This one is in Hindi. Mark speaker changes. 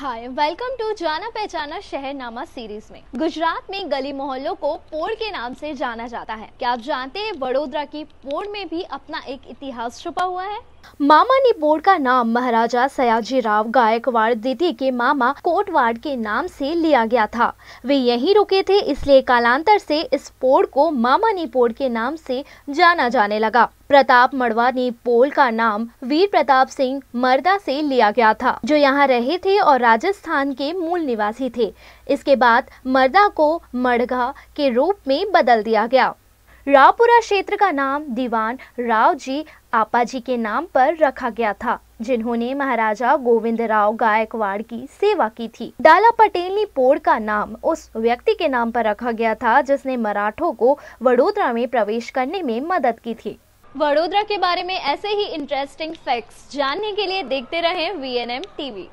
Speaker 1: हाय वेलकम टू जाना पहचाना शहर नामा सीरीज में गुजरात में गली मोहल्लों को पोड़ के नाम से जाना जाता है क्या आप जानते हैं वडोदरा की पोड़ में भी अपना एक इतिहास छुपा हुआ है मामा ने बोर्ड का नाम महाराजा सयाजी राव गायकवाड़ द्वितीय के मामा कोटवाड़ के नाम से लिया गया था वे यहीं रुके थे इसलिए कालांतर से इस पोड़ को मामा ने पोड़ के नाम से जाना जाने लगा प्रताप मड़वा ने पोल का नाम वीर प्रताप सिंह मर्दा से लिया गया था जो यहाँ रहे थे और राजस्थान के मूल निवासी थे इसके बाद मर्दा को मड़गा के रूप में बदल दिया गया रावपुरा क्षेत्र का नाम दीवान राव जी आपा जी के नाम पर रखा गया था जिन्होंने महाराजा गोविंद राव गायकवाड़ की सेवा की थी डाला पटेलनी पोड़ का नाम उस व्यक्ति के नाम पर रखा गया था जिसने मराठों को वडोदरा में प्रवेश करने में मदद की थी वडोदरा के बारे में ऐसे ही इंटरेस्टिंग फैक्ट्स जानने के लिए देखते रहें वी एन एम टीवी